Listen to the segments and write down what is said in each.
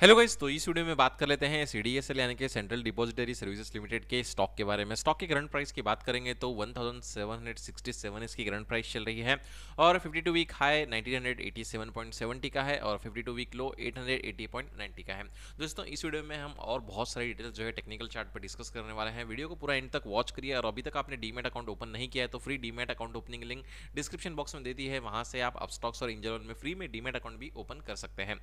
hello guys तो इस video में बात कर लेते हैं एल यानी कि सेंट्रल डिपॉजिटरी सर्विसेज लिमिटेड के स्टॉक के बारे में स्टॉक की करंट प्राइस की बात करेंगे तो 1767 इसकी करंट प्राइस चल रही है और 52 वीक हाई 1987.70 का है और 52 वीक लो 880.90 का है दोस्तों इस वीडियो में हम और बहुत सारी डिटेल्स जो है टेक्निकल चार्ट पर डिस्कस करने वाले हैं वीडियो को पूरा एंड तक वॉच करिए और अभी तक आपने डीमेट अकाउंट ओपन नहीं किया है तो free demat account opening link description box में दे दी है वहाँ से आप स्टॉक्स और इंजरवन में फ्री में डीमेट अकाउंट भी ओपन कर सकते हैं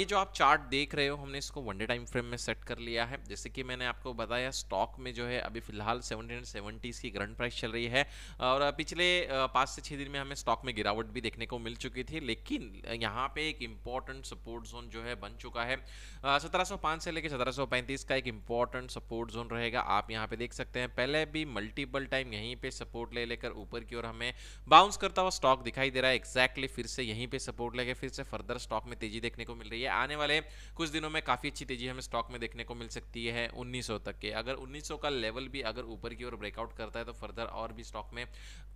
ये जो आप चार्ट देख रहे हो हमने इसको वन डे टाइम फ्रेम में सेट कर लिया है जैसे कि मैंने आपको बताया स्टॉक में जो है अभी फिलहाल सेवनटीन की ग्रंट प्राइस चल रही है और पिछले पाँच से छः दिन में हमें स्टॉक में गिरावट भी देखने को मिल चुकी थी लेकिन यहाँ पे एक इम्पॉर्टेंट सपोर्ट जोन जो है बन चुका है सत्रह से लेकर सत्रह का एक इम्पॉर्टेंट सपोर्ट जोन रहेगा आप यहाँ पे देख सकते हैं पहले भी मल्टीपल टाइम यहीं पर सपोर्ट ले लेकर ऊपर की ओर हमें बाउंस करता हुआ स्टॉक दिखाई दे रहा है एक्जैक्टली फिर से यहीं पर सपोर्ट लेकर फिर से फर्दर स्टॉक में तेजी देखने को मिल रही है आने वाले कुछ दिनों में काफ़ी अच्छी तेजी हमें स्टॉक में देखने को मिल सकती है 1900 तक के अगर 1900 का लेवल भी अगर ऊपर की ओर ब्रेकआउट करता है तो फर्दर और भी स्टॉक में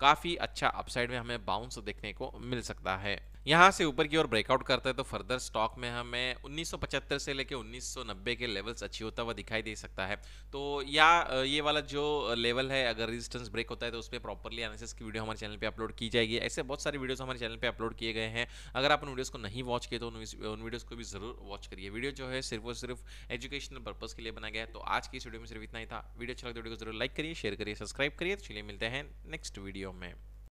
काफ़ी अच्छा अपसाइड में हमें बाउंस देखने को मिल सकता है यहाँ से ऊपर की ओर ब्रेकआउट करता है तो फर्दर स्टॉक में हमें 1975 से लेकर 1990 के लेवल्स अच्छी होता हुआ दिखाई दे सकता है तो या ये वाला जो लेवल है अगर रेजिस्टेंस ब्रेक होता है तो उस पर प्रॉपरली एनालिसिस की वीडियो हमारे चैनल पे अपलोड की जाएगी ऐसे बहुत सारे वीडियोस हमारे चैनल पे अपलोड किए गए हैं अगर आप उन वीडियोज को नहीं वॉच किए तो उन वीडियोज को भी जरूर वॉच करिए वीडियो जो है सिर्फ और सिर्फ एजुकेशनल पर्पज के लिए बना गया है तो आज की इस वीडियो में सिर्फ इतना ही था वीडियो अच्छा लगता है वीडियो तो को जरूर लाइक करिए शेयर करिए सब्सक्राइब करिए तो चलिए मिलते हैं नेक्स्ट वीडियो में